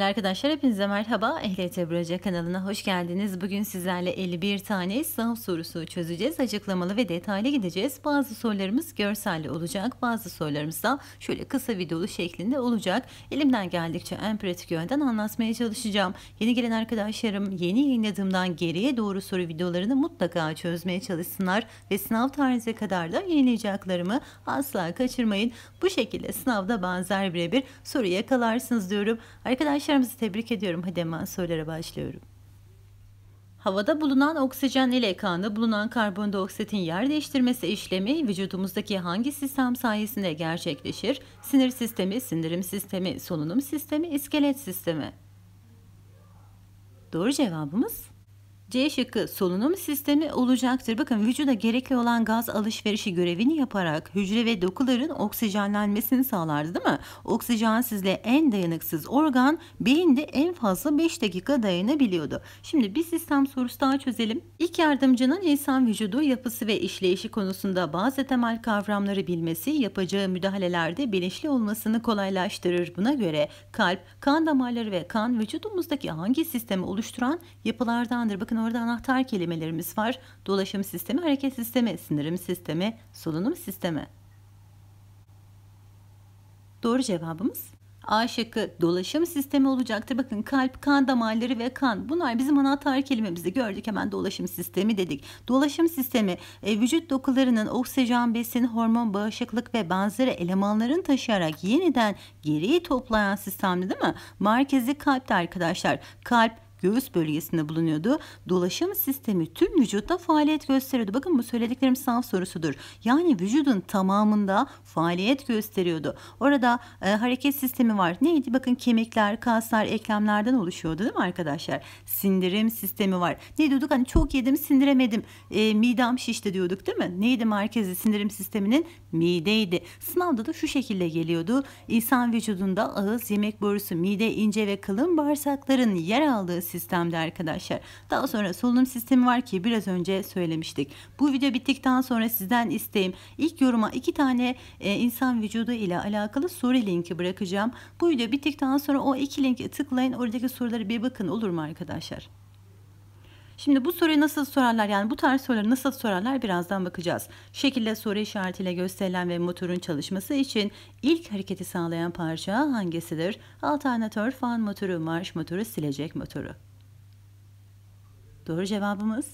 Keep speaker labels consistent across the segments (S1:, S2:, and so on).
S1: Merhaba arkadaşlar hepinize merhaba. Ehliyet Buraca kanalına hoş geldiniz. Bugün sizlerle 51 tane sınav sorusu çözeceğiz. Açıklamalı ve detaylı gideceğiz. Bazı sorularımız görselli olacak. Bazı sorularımız da şöyle kısa videolu şeklinde olacak. Elimden geldikçe en pratik yönden anlatmaya çalışacağım. Yeni gelen arkadaşlarım yeni yayınladığımdan geriye doğru soru videolarını mutlaka çözmeye çalışsınlar. Ve sınav tarihine kadar da yayınlayacaklarımı asla kaçırmayın. Bu şekilde sınavda benzer birebir soru yakalarsınız diyorum. Arkadaşlar Arkadaşlarımızı tebrik ediyorum. Hadi hemen sorulara başlıyorum. Havada bulunan oksijen ile kanda bulunan karbondioksitin yer değiştirmesi işlemi vücudumuzdaki hangi sistem sayesinde gerçekleşir? Sinir sistemi, sindirim sistemi, solunum sistemi, iskelet sistemi. Doğru cevabımız C şıkkı solunum sistemi olacaktır. Bakın vücuda gerekli olan gaz alışverişi görevini yaparak hücre ve dokuların oksijenlenmesini sağlardı değil mi? Oksijensizle en dayanıksız organ beyinde en fazla 5 dakika dayanabiliyordu. Şimdi bir sistem sorusu daha çözelim. İlk yardımcının insan vücudu yapısı ve işleyişi konusunda bazı temel kavramları bilmesi yapacağı müdahalelerde bilinçli olmasını kolaylaştırır. Buna göre kalp, kan damarları ve kan vücudumuzdaki hangi sistemi oluşturan yapılardandır? Bakın orada anahtar kelimelerimiz var. Dolaşım sistemi, hareket sistemi, sinirim sistemi, solunum sistemi. Doğru cevabımız A şıkkı dolaşım sistemi olacaktır. Bakın kalp, kan damarları ve kan bunlar bizim anahtar kelimemizi gördük hemen dolaşım sistemi dedik. Dolaşım sistemi e, vücut dokularının oksijen, besin, hormon, bağışıklık ve benzeri elemanların taşıyarak yeniden geriye toplayan sistemdi değil mi? Merkezi kalpte arkadaşlar. Kalp göğüs bölgesinde bulunuyordu. Dolaşım sistemi tüm vücutta faaliyet gösteriyordu. Bakın bu söylediklerim sınav sorusudur. Yani vücudun tamamında faaliyet gösteriyordu. Orada e, hareket sistemi var. Neydi? Bakın kemikler, kaslar, eklemlerden oluşuyordu değil mi arkadaşlar? Sindirim sistemi var. Ne diyorduk? Hani çok yedim sindiremedim. E, midem şişti diyorduk değil mi? Neydi merkezi sindirim sisteminin? Mideydi. Sınavda da şu şekilde geliyordu. İnsan vücudunda ağız, yemek borusu, mide, ince ve kalın bağırsakların yer aldığı Sistemde arkadaşlar. Daha sonra solunum sistemi var ki biraz önce söylemiştik. Bu video bittikten sonra sizden isteğim ilk yoruma iki tane e, insan vücudu ile alakalı soru linki bırakacağım. Bu video bittikten sonra o iki linki tıklayın oradaki soruları bir bakın olur mu arkadaşlar? Şimdi bu soruyu nasıl sorarlar yani bu tarz soruları nasıl sorarlar birazdan bakacağız. Şekilde soru işaretiyle gösterilen ve motorun çalışması için ilk hareketi sağlayan parça hangisidir? Alternatör, fan motoru, marş motoru, silecek motoru. Doğru cevabımız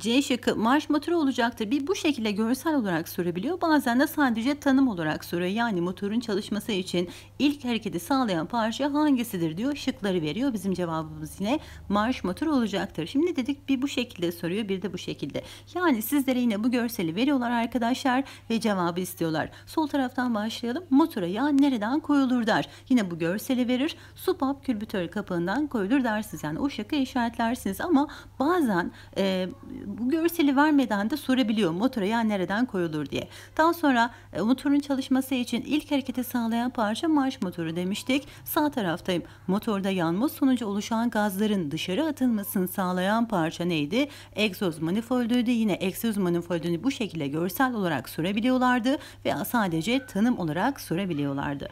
S1: C şıkı, marş motoru olacaktır. Bir bu şekilde görsel olarak sorabiliyor. Bazen de sadece tanım olarak soruyor. Yani motorun çalışması için ilk hareketi sağlayan parça hangisidir diyor. Şıkları veriyor. Bizim cevabımız yine marş motoru olacaktır. Şimdi dedik bir bu şekilde soruyor bir de bu şekilde. Yani sizlere yine bu görseli veriyorlar arkadaşlar ve cevabı istiyorlar. Sol taraftan başlayalım. Motora yağ nereden koyulur der. Yine bu görseli verir. Su pap külbütör kapağından koyulur dersiniz. Yani o şıkı işaretlersiniz ama bazen e, bu görseli vermeden de sorabiliyor motora ya nereden koyulur diye. Daha sonra e, motorun çalışması için ilk hareketi sağlayan parça marş motoru demiştik. Sağ taraftayım. Motorda yanma sonucu oluşan gazların dışarı atılmasını sağlayan parça neydi? Egzoz manifolduydu. Yine egzoz manifoldünü bu şekilde görsel olarak sorabiliyorlardı veya sadece tanım olarak sorabiliyorlardı.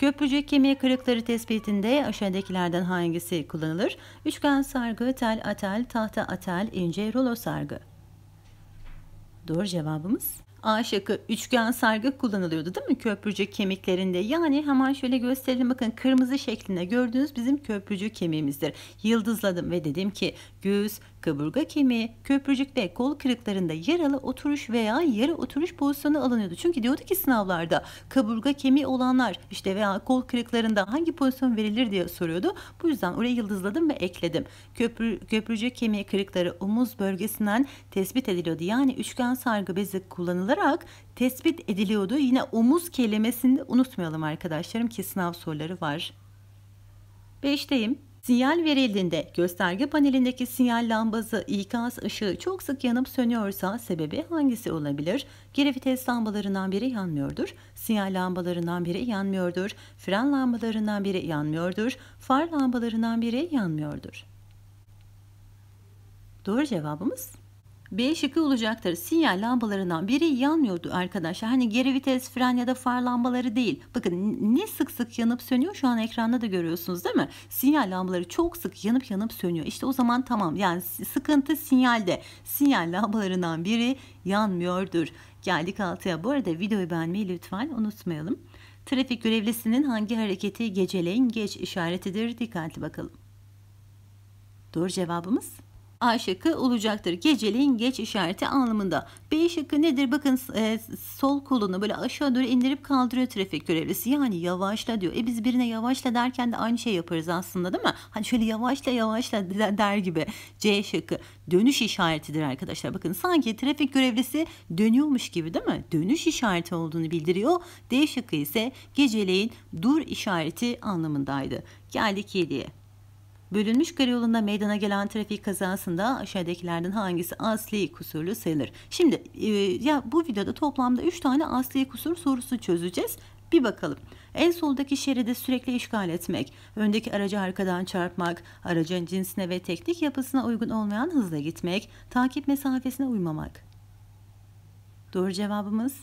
S1: Köprücük kemiği kırıkları tespitinde aşağıdakilerden hangisi kullanılır? Üçgen sargı, tel atel, tahta atel, ince rulo sargı. Doğru cevabımız A şıkkı üçgen sargı kullanılıyordu değil mi köprücük kemiklerinde? Yani hemen şöyle gösterelim bakın kırmızı şeklinde gördüğünüz bizim köprücük kemiğimizdir. Yıldızladım ve dedim ki göğüs, kaburga kemiği, köprücük ve kol kırıklarında yaralı oturuş veya yarı oturuş pozisyonu alınıyordu. Çünkü diyordu ki sınavlarda kaburga kemiği olanlar işte veya kol kırıklarında hangi pozisyon verilir diye soruyordu. Bu yüzden oraya yıldızladım ve ekledim. Köprü, köprücük kemiği kırıkları omuz bölgesinden tespit ediliyordu. Yani üçgen sargı bezi kullanılıyordu alarak tespit ediliyordu. Yine omuz kelimesini de unutmayalım arkadaşlarım ki sınav soruları var. 5'teyim. Sinyal verildiğinde gösterge panelindeki sinyal lambası ikaz ışığı çok sık yanıp sönüyorsa sebebi hangisi olabilir? Geri vites lambalarından biri yanmıyordur. Sinyal lambalarından biri yanmıyordur. Fren lambalarından biri yanmıyordur. Far lambalarından biri yanmıyordur. Doğru cevabımız B şıkkı olacaktır. Sinyal lambalarından biri yanmıyordu arkadaşlar. Hani geri vites, fren ya da far lambaları değil. Bakın ne sık sık yanıp sönüyor şu an ekranda da görüyorsunuz değil mi? Sinyal lambaları çok sık yanıp yanıp sönüyor. İşte o zaman tamam yani sıkıntı sinyalde. Sinyal lambalarından biri yanmıyordur. Geldik altıya. Bu arada videoyu beğenmeyi lütfen unutmayalım. Trafik görevlisinin hangi hareketi geceleyin geç işaretidir? Dikkatli bakalım. Doğru cevabımız A şıkkı olacaktır. Geceliğin geç işareti anlamında. B şıkkı nedir? Bakın e, sol kolunu böyle aşağı doğru indirip kaldırıyor trafik görevlisi. Yani yavaşla diyor. E biz birine yavaşla derken de aynı şey yaparız aslında değil mi? Hani şöyle yavaşla yavaşla der gibi. C şıkkı dönüş işaretidir arkadaşlar. Bakın sanki trafik görevlisi dönüyormuş gibi değil mi? Dönüş işareti olduğunu bildiriyor. D şıkkı ise geceleyin dur işareti anlamındaydı. Geldik 7'ye. Bölünmüş karayolunda meydana gelen trafik kazasında aşağıdakilerden hangisi asli kusurlu sayılır? Şimdi e, ya bu videoda toplamda 3 tane asli kusur sorusu çözeceğiz. Bir bakalım. En soldaki şeride sürekli işgal etmek, öndeki aracı arkadan çarpmak, aracın cinsine ve teknik yapısına uygun olmayan hızla gitmek, takip mesafesine uymamak. Doğru cevabımız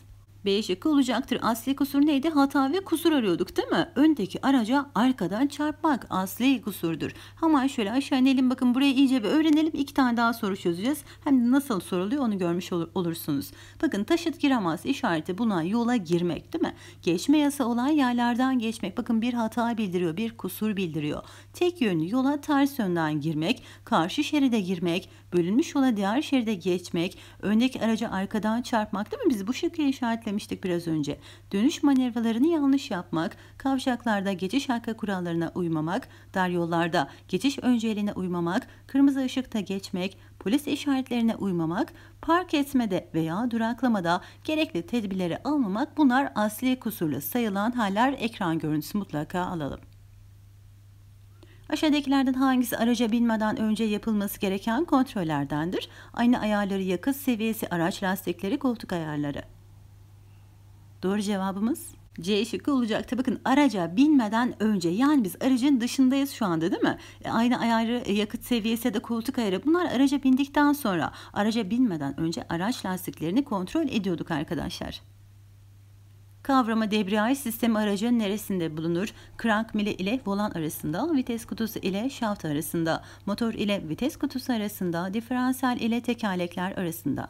S1: B şıkkı olacaktır. Asli kusur neydi? Hata ve kusur arıyorduk değil mi? Öndeki araca arkadan çarpmak asli kusurdur. Hemen şöyle aşağı inelim. Bakın burayı iyice bir öğrenelim. İki tane daha soru çözeceğiz. Hem de nasıl soruluyor onu görmüş olur, olursunuz. Bakın taşıt giremez işareti buna yola girmek değil mi? Geçme yasa olan yerlerden geçmek. Bakın bir hata bildiriyor, bir kusur bildiriyor. Tek yönlü yola ters yönden girmek, karşı şeride girmek, bölünmüş yola diğer şeride geçmek, öndeki araca arkadan çarpmak değil mi? Biz bu şekilde işaretlemiştik biraz önce. Dönüş manevralarını yanlış yapmak, kavşaklarda geçiş hakkı kurallarına uymamak, dar yollarda geçiş önceliğine uymamak, kırmızı ışıkta geçmek, polis işaretlerine uymamak, park etmede veya duraklamada gerekli tedbirleri almamak bunlar asli kusurlu sayılan haller ekran görüntüsü mutlaka alalım. Aşağıdakilerden hangisi araca binmeden önce yapılması gereken kontrollerdendir? Aynı ayarları yakıt seviyesi, araç lastikleri, koltuk ayarları. Doğru cevabımız C şıkkı olacaktı. Bakın araca binmeden önce yani biz aracın dışındayız şu anda değil mi? E, aynı ayarı e, yakıt seviyesi de koltuk ayarı bunlar araca bindikten sonra araca binmeden önce araç lastiklerini kontrol ediyorduk arkadaşlar. Kavrama debriyaj sistemi aracın neresinde bulunur? Krank mili ile volan arasında, vites kutusu ile şaft arasında, motor ile vites kutusu arasında, diferansiyel ile tekerlekler arasında.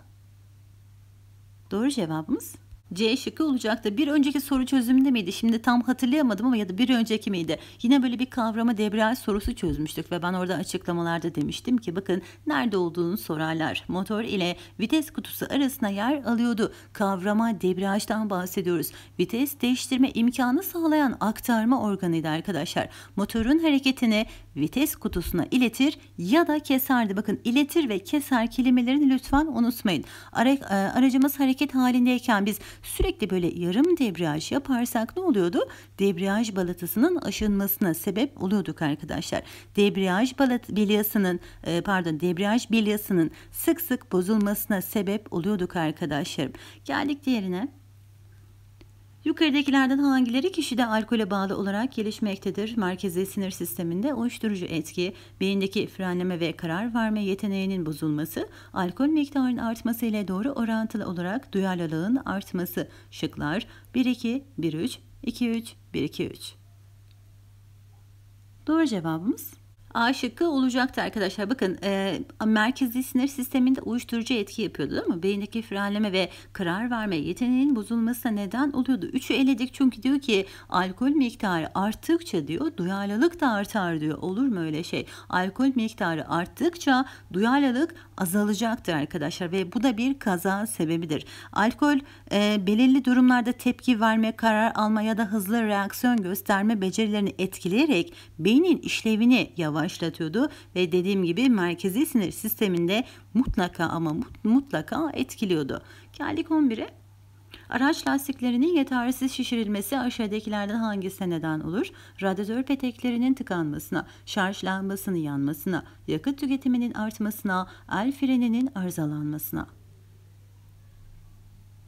S1: Doğru cevabımız C şıkkı olacaktı. Bir önceki soru çözümünde miydi? Şimdi tam hatırlayamadım ama ya da bir önceki miydi? Yine böyle bir kavrama debriyaj sorusu çözmüştük ve ben orada açıklamalarda demiştim ki bakın nerede olduğunu sorarlar. Motor ile vites kutusu arasına yer alıyordu. Kavrama debriyajdan bahsediyoruz. Vites değiştirme imkanı sağlayan aktarma organıydı arkadaşlar. Motorun hareketini vites kutusuna iletir ya da keserdi. Bakın iletir ve keser kelimelerini lütfen unutmayın. E, aracımız hareket halindeyken biz Sürekli böyle yarım debriyaj yaparsak ne oluyordu? Debriyaj balatasının aşınmasına sebep oluyorduk arkadaşlar. Debriyaj balat bilyasının e, pardon debriyaj bilyasının sık sık bozulmasına sebep oluyorduk arkadaşlarım. Geldik diğerine. Yukarıdakilerden hangileri kişide alkole bağlı olarak gelişmektedir? Merkezi sinir sisteminde uyuşturucu etki, beyindeki frenleme ve karar verme yeteneğinin bozulması, alkol miktarının artması ile doğru orantılı olarak duyarlılığın artması. Şıklar 1-2, 1-3, 2-3, 1-2-3. Doğru cevabımız A şıkkı olacaktı arkadaşlar. Bakın e, merkezi sinir sisteminde uyuşturucu etki yapıyordu değil mi? Beyindeki frenleme ve karar verme yeteneğinin bozulmasına neden oluyordu. Üçü eledik çünkü diyor ki alkol miktarı arttıkça diyor duyarlılık da artar diyor. Olur mu öyle şey? Alkol miktarı arttıkça duyarlılık azalacaktır arkadaşlar ve bu da bir kaza sebebidir. Alkol e, belirli durumlarda tepki verme, karar alma ya da hızlı reaksiyon gösterme becerilerini etkileyerek beynin işlevini yavaş başlatıyordu ve dediğim gibi merkezi sinir sisteminde mutlaka ama mutlaka etkiliyordu. Geldik 11'e. Araç lastiklerinin yetersiz şişirilmesi aşağıdakilerden hangisine neden olur? Radyatör peteklerinin tıkanmasına, şarj lambasının yanmasına, yakıt tüketiminin artmasına, el freninin arızalanmasına.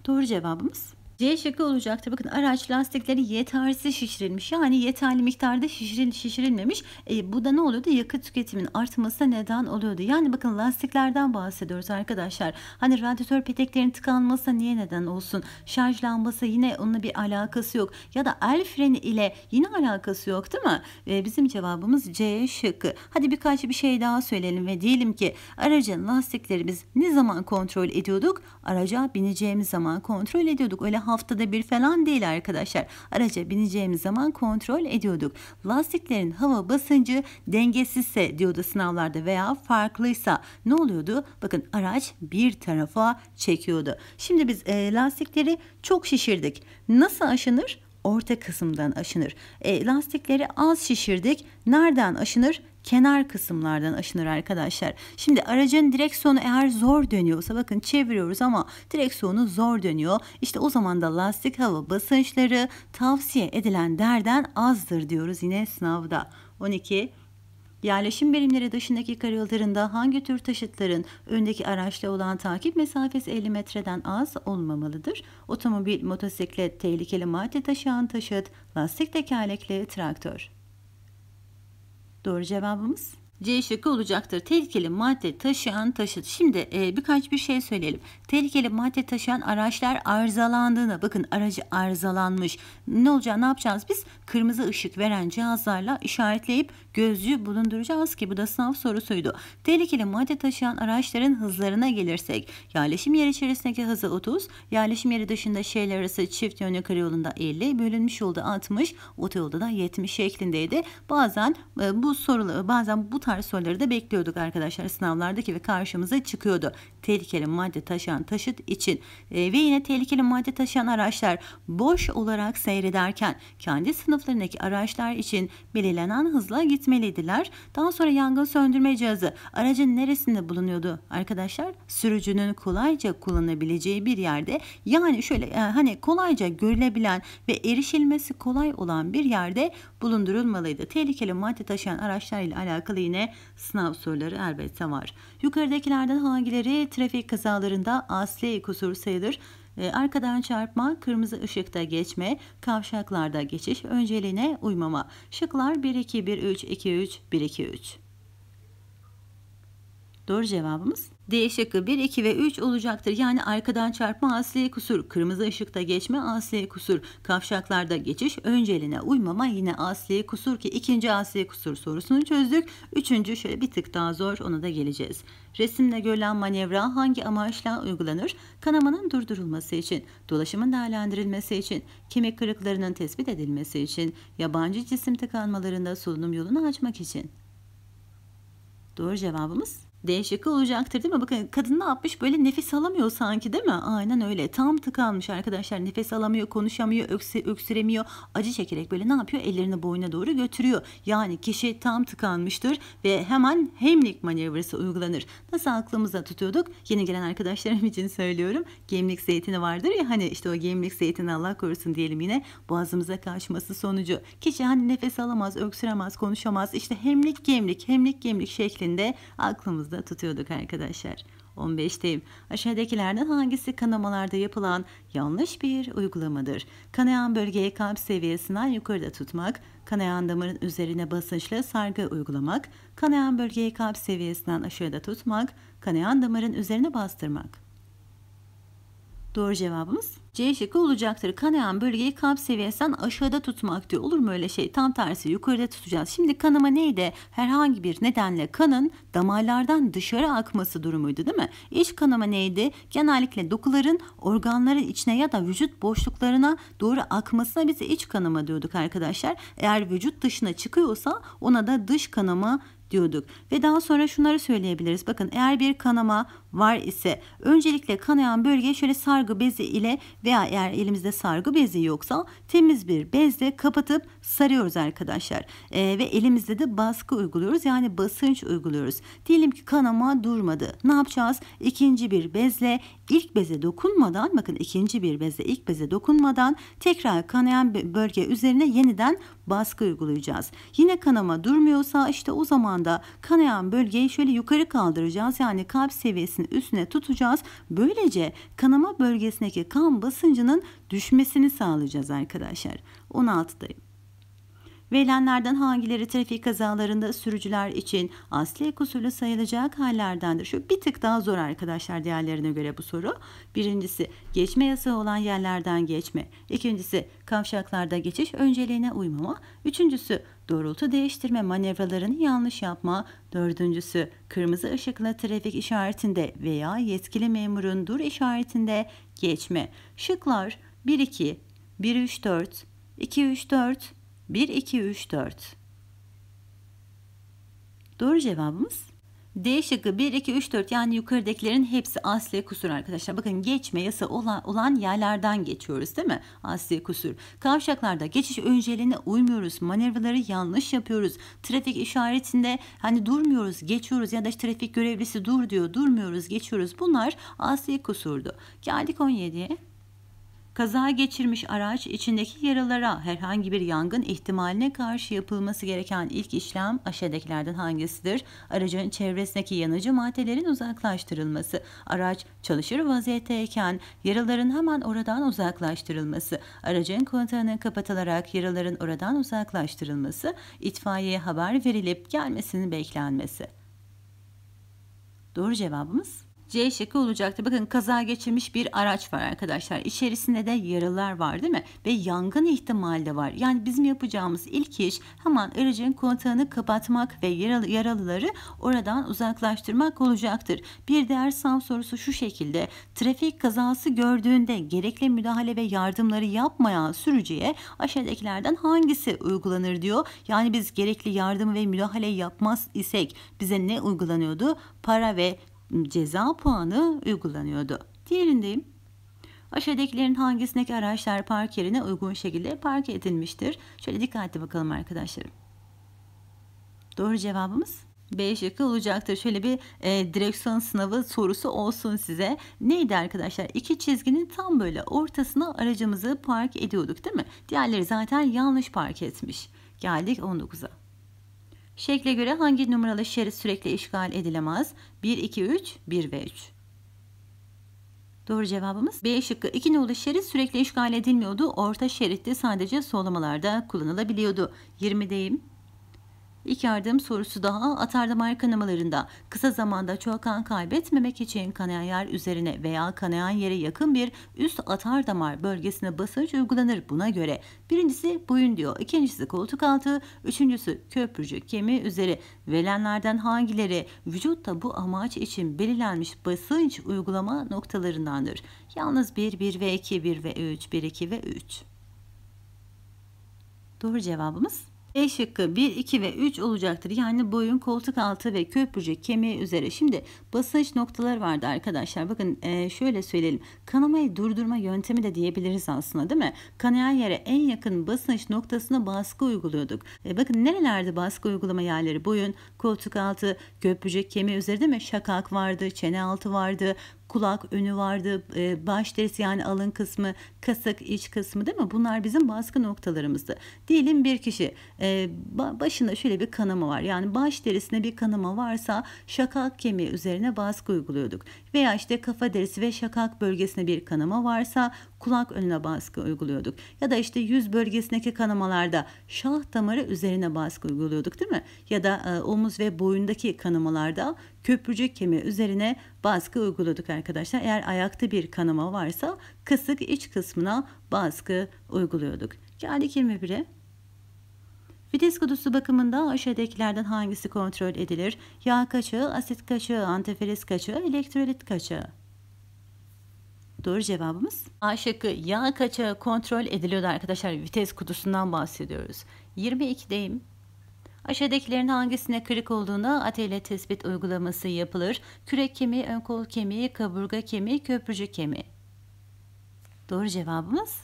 S1: Doğru cevabımız C şıkkı olacaktı. Bakın araç lastikleri yetersiz şişirilmiş. Yani yeterli miktarda şişiril, şişirilmemiş. E, bu da ne oluyordu? Yakıt tüketimin artmasına neden oluyordu. Yani bakın lastiklerden bahsediyoruz arkadaşlar. Hani radyatör peteklerin tıkanması niye neden olsun? Şarj lambası yine onunla bir alakası yok. Ya da el freni ile yine alakası yok değil mi? E, bizim cevabımız C şıkkı. Hadi birkaç bir şey daha söyleyelim ve diyelim ki aracın lastikleri biz ne zaman kontrol ediyorduk? Araca bineceğimiz zaman kontrol ediyorduk. Öyle haftada bir falan değil arkadaşlar. Araca bineceğimiz zaman kontrol ediyorduk. Lastiklerin hava basıncı dengesizse diyordu sınavlarda veya farklıysa ne oluyordu? Bakın araç bir tarafa çekiyordu. Şimdi biz e, lastikleri çok şişirdik. Nasıl aşınır? orta kısımdan aşınır. E, lastikleri az şişirdik. Nereden aşınır? kenar kısımlardan aşınır arkadaşlar. Şimdi aracın direksiyonu eğer zor dönüyorsa bakın çeviriyoruz ama direksiyonu zor dönüyor. İşte o zaman da lastik hava basınçları tavsiye edilen derden azdır diyoruz yine sınavda. 12 Yerleşim birimleri dışındaki karayollarında hangi tür taşıtların öndeki araçla olan takip mesafesi 50 metreden az olmamalıdır? Otomobil, motosiklet, tehlikeli madde taşıyan taşıt, lastik tekerlekli traktör. Doğru cevabımız C şıkkı olacaktır. Tehlikeli madde taşıyan taşıt. Şimdi e, birkaç bir şey söyleyelim. Tehlikeli madde taşıyan araçlar arızalandığına bakın aracı arızalanmış. Ne olacak ne yapacağız biz? Kırmızı ışık veren cihazlarla işaretleyip gözcü bulunduracağız ki bu da sınav sorusuydu. Tehlikeli madde taşıyan araçların hızlarına gelirsek yerleşim yeri içerisindeki hızı 30, yerleşim yeri dışında şeyler arası çift yönlü karayolunda 50, bölünmüş yolda 60, otoyolda da 70 şeklindeydi. Bazen e, bu soruları bazen bu tarz soruları da bekliyorduk arkadaşlar. Sınavlardaki ve karşımıza çıkıyordu. Tehlikeli madde taşıyan taşıt için e, ve yine tehlikeli madde taşıyan araçlar boş olarak seyrederken kendi sınıflarındaki araçlar için belirlenen hızla gitmeliydiler. Daha sonra yangın söndürme cihazı aracın neresinde bulunuyordu arkadaşlar? Sürücünün kolayca kullanabileceği bir yerde yani şöyle e, hani kolayca görülebilen ve erişilmesi kolay olan bir yerde bulundurulmalıydı. Tehlikeli madde taşıyan araçlar ile alakalı yine sınav soruları elbette var. Yukarıdakilerden hangileri trafik kazalarında asli kusur sayılır? Ee, arkadan çarpma, kırmızı ışıkta geçme, kavşaklarda geçiş önceliğine uymama. Şıklar 1-2-1-3-2-3-1-2-3. Doğru cevabımız D şıkkı 1, 2 ve 3 olacaktır. Yani arkadan çarpma asli kusur, kırmızı ışıkta geçme asli kusur, kavşaklarda geçiş önceline uymama yine asli kusur ki ikinci asli kusur sorusunu çözdük. Üçüncü şöyle bir tık daha zor ona da geleceğiz. Resimde görülen manevra hangi amaçla uygulanır? Kanamanın durdurulması için, dolaşımın değerlendirilmesi için, kemik kırıklarının tespit edilmesi için, yabancı cisim tıkanmalarında solunum yolunu açmak için. Doğru cevabımız D şıkkı olacaktır değil mi? Bakın kadın ne yapmış? Böyle nefes alamıyor sanki değil mi? Aynen öyle. Tam tıkanmış arkadaşlar. Nefes alamıyor, konuşamıyor, öksü öksüremiyor. Acı çekerek böyle ne yapıyor? Ellerini boyuna doğru götürüyor. Yani kişi tam tıkanmıştır ve hemen hemlik manevrası uygulanır. Nasıl aklımızda tutuyorduk? Yeni gelen arkadaşlarım için söylüyorum. Gemlik zeytini vardır ya hani işte o gemlik zeytini Allah korusun diyelim yine boğazımıza kaçması sonucu. Kişi hani nefes alamaz, öksüremez, konuşamaz. İşte hemlik gemlik, hemlik gemlik şeklinde aklımız aklımızda tutuyorduk arkadaşlar. 15'teyim. Aşağıdakilerden hangisi kanamalarda yapılan yanlış bir uygulamadır? Kanayan bölgeye kalp seviyesinden yukarıda tutmak, kanayan damarın üzerine basınçla sargı uygulamak, kanayan bölgeyi kalp seviyesinden aşağıda tutmak, kanayan damarın üzerine bastırmak. Doğru cevabımız C şıkkı olacaktır. Kanayan bölgeyi kalp seviyesinden aşağıda tutmak diyor. Olur mu öyle şey? Tam tersi yukarıda tutacağız. Şimdi kanama neydi? Herhangi bir nedenle kanın damarlardan dışarı akması durumuydu değil mi? İç kanama neydi? Genellikle dokuların organların içine ya da vücut boşluklarına doğru akmasına bize iç kanama diyorduk arkadaşlar. Eğer vücut dışına çıkıyorsa ona da dış kanama diyorduk. Ve daha sonra şunları söyleyebiliriz. Bakın eğer bir kanama var ise öncelikle kanayan bölgeye şöyle sargı bezi ile veya eğer elimizde sargı bezi yoksa temiz bir bezle kapatıp sarıyoruz arkadaşlar. Ee, ve elimizde de baskı uyguluyoruz yani basınç uyguluyoruz. Diyelim ki kanama durmadı. Ne yapacağız? İkinci bir bezle ilk beze dokunmadan bakın ikinci bir beze ilk beze dokunmadan tekrar kanayan bölge üzerine yeniden baskı uygulayacağız. Yine kanama durmuyorsa işte o zaman da kanayan bölgeyi şöyle yukarı kaldıracağız. Yani kalp seviyesinin üstüne tutacağız. Böylece kanama bölgesindeki kan basıncının düşmesini sağlayacağız arkadaşlar. 16'dayım. Verilenlerden hangileri trafik kazalarında sürücüler için asli kusurlu sayılacak hallerdendir? Şu bir tık daha zor arkadaşlar diğerlerine göre bu soru. Birincisi geçme yasağı olan yerlerden geçme. İkincisi kavşaklarda geçiş önceliğine uymama. Üçüncüsü doğrultu değiştirme manevralarını yanlış yapma. Dördüncüsü kırmızı ışıkla trafik işaretinde veya yetkili memurun dur işaretinde geçme. Şıklar 1-2, 1-3-4, 2-3-4, 1, 2, 3, 4. Doğru cevabımız D şıkkı 1, 2, 3, 4 yani yukarıdakilerin hepsi asli kusur arkadaşlar. Bakın geçme yasa olan, olan yerlerden geçiyoruz değil mi? Asli kusur. Kavşaklarda geçiş önceliğine uymuyoruz. Manevraları yanlış yapıyoruz. Trafik işaretinde hani durmuyoruz geçiyoruz ya da işte trafik görevlisi dur diyor durmuyoruz geçiyoruz. Bunlar asli kusurdu. Geldik 17'ye. Kaza geçirmiş araç içindeki yaralara herhangi bir yangın ihtimaline karşı yapılması gereken ilk işlem aşağıdakilerden hangisidir? Aracın çevresindeki yanıcı maddelerin uzaklaştırılması, araç çalışır vaziyetteyken yaraların hemen oradan uzaklaştırılması, aracın kontağını kapatılarak yaraların oradan uzaklaştırılması, itfaiyeye haber verilip gelmesini beklenmesi. Doğru cevabımız C şıkkı olacaktı. Bakın kaza geçirmiş bir araç var arkadaşlar. İçerisinde de yaralar var değil mi? Ve yangın ihtimali de var. Yani bizim yapacağımız ilk iş hemen aracın kontağını kapatmak ve yaralı, yaralıları oradan uzaklaştırmak olacaktır. Bir diğer sınav sorusu şu şekilde. Trafik kazası gördüğünde gerekli müdahale ve yardımları yapmayan sürücüye aşağıdakilerden hangisi uygulanır diyor. Yani biz gerekli yardımı ve müdahale yapmaz isek bize ne uygulanıyordu? Para ve ceza puanı uygulanıyordu. Diğerindeyim. Aşağıdakilerin hangisindeki araçlar park yerine uygun şekilde park edilmiştir? Şöyle dikkatli bakalım arkadaşlarım. Doğru cevabımız B şıkkı olacaktır. Şöyle bir e, direksiyon sınavı sorusu olsun size. Neydi arkadaşlar? İki çizginin tam böyle ortasına aracımızı park ediyorduk değil mi? Diğerleri zaten yanlış park etmiş. Geldik 19'a. Şekle göre hangi numaralı şerit sürekli işgal edilemez? 1, 2, 3, 1 ve 3. Doğru cevabımız B şıkkı. 2 numaralı şerit sürekli işgal edilmiyordu. Orta şeritte sadece solamalarda kullanılabiliyordu. 20'deyim. İlk yardım sorusu daha atardamayar kanamalarında kısa zamanda çok kan kaybetmemek için kanayan yer üzerine veya kanayan yere yakın bir üst atardamar bölgesine basınç uygulanır buna göre. Birincisi boyun diyor, ikincisi koltuk altı, üçüncüsü köprücük kemiği üzeri. Velenlerden hangileri vücutta bu amaç için belirlenmiş basınç uygulama noktalarındandır? Yalnız 1, 1 ve 2, 1 ve 3, 1, 2 ve 3. Doğru cevabımız e şıkkı 1, 2 ve 3 olacaktır. Yani boyun, koltuk altı ve köprücük kemiği üzere. Şimdi basınç noktaları vardı arkadaşlar. Bakın e, şöyle söyleyelim. Kanamayı durdurma yöntemi de diyebiliriz aslında değil mi? Kanayan yere en yakın basınç noktasına baskı uyguluyorduk. E, bakın nerelerde baskı uygulama yerleri? Boyun, koltuk altı, köprücük kemiği üzeri değil mi? Şakak vardı, çene altı vardı, kulak önü vardı, e, baş derisi yani alın kısmı, kasık iç kısmı değil mi? Bunlar bizim baskı noktalarımızdı. Diyelim bir kişi e, başında şöyle bir kanama var. Yani baş derisine bir kanama varsa şakak kemiği üzerine baskı uyguluyorduk. Veya işte kafa derisi ve şakak bölgesine bir kanama varsa kulak önüne baskı uyguluyorduk. Ya da işte yüz bölgesindeki kanamalarda şah damarı üzerine baskı uyguluyorduk değil mi? Ya da e, omuz ve boyundaki kanamalarda köprücük kemiği üzerine baskı uyguladık arkadaşlar. Eğer ayakta bir kanama varsa kısık iç kısmına baskı uyguluyorduk. Geldik 21'e. Vites kutusu bakımında aşağıdakilerden hangisi kontrol edilir? Yağ kaçağı, asit kaçağı, antifriz kaçağı, elektrolit kaçağı. Doğru cevabımız A şıkkı yağ kaçağı kontrol ediliyordu arkadaşlar. Vites kutusundan bahsediyoruz. 22'deyim. Aşağıdakilerin hangisine kırık olduğuna ateyle tespit uygulaması yapılır. Kürek kemiği, ön kol kemiği, kaburga kemiği, köprücük kemiği. Doğru cevabımız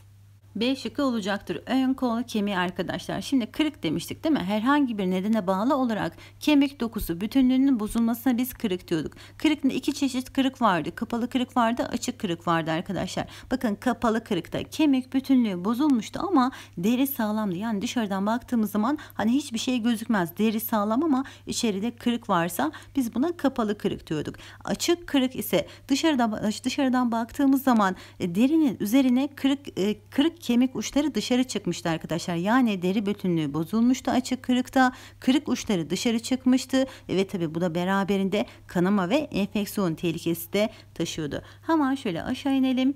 S1: B şıkkı olacaktır. Ön kol kemiği arkadaşlar. Şimdi kırık demiştik değil mi? Herhangi bir nedene bağlı olarak kemik dokusu bütünlüğünün bozulmasına biz kırık diyorduk. Kırıkta iki çeşit kırık vardı. Kapalı kırık vardı, açık kırık vardı arkadaşlar. Bakın kapalı kırıkta kemik bütünlüğü bozulmuştu ama deri sağlamdı. Yani dışarıdan baktığımız zaman hani hiçbir şey gözükmez. Deri sağlam ama içeride kırık varsa biz buna kapalı kırık diyorduk. Açık kırık ise dışarıdan dışarıdan baktığımız zaman e, derinin üzerine kırık e, kırık kemik uçları dışarı çıkmıştı arkadaşlar. Yani deri bütünlüğü bozulmuştu açık kırıkta. Kırık uçları dışarı çıkmıştı ve tabi bu da beraberinde kanama ve enfeksiyon tehlikesi de taşıyordu. Hemen şöyle aşağı inelim.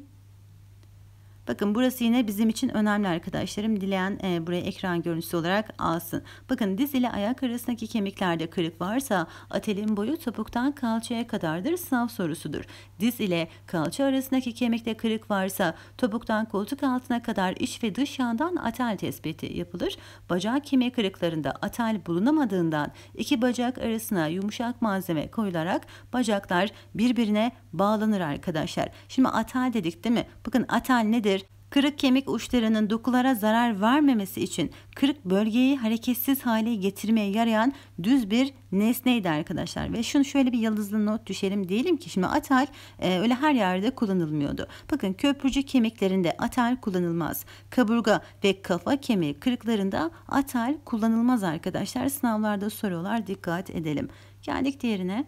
S1: Bakın burası yine bizim için önemli arkadaşlarım. Dileyen e, buraya ekran görüntüsü olarak alsın. Bakın diz ile ayak arasındaki kemiklerde kırık varsa atelin boyu topuktan kalçaya kadardır sınav sorusudur. Diz ile kalça arasındaki kemikte kırık varsa topuktan koltuk altına kadar iç ve dış yandan atel tespiti yapılır. Bacak kemiği kırıklarında atel bulunamadığından iki bacak arasına yumuşak malzeme koyularak bacaklar birbirine bağlanır arkadaşlar. Şimdi atel dedik değil mi? Bakın atel nedir? Kırık kemik uçlarının dokulara zarar vermemesi için kırık bölgeyi hareketsiz hale getirmeye yarayan düz bir nesneydi arkadaşlar. Ve şunu şöyle bir yıldızlı not düşelim diyelim ki şimdi atal e, öyle her yerde kullanılmıyordu. Bakın köprücü kemiklerinde atal kullanılmaz. Kaburga ve kafa kemiği kırıklarında atal kullanılmaz arkadaşlar. Sınavlarda soruyorlar dikkat edelim. Geldik diğerine.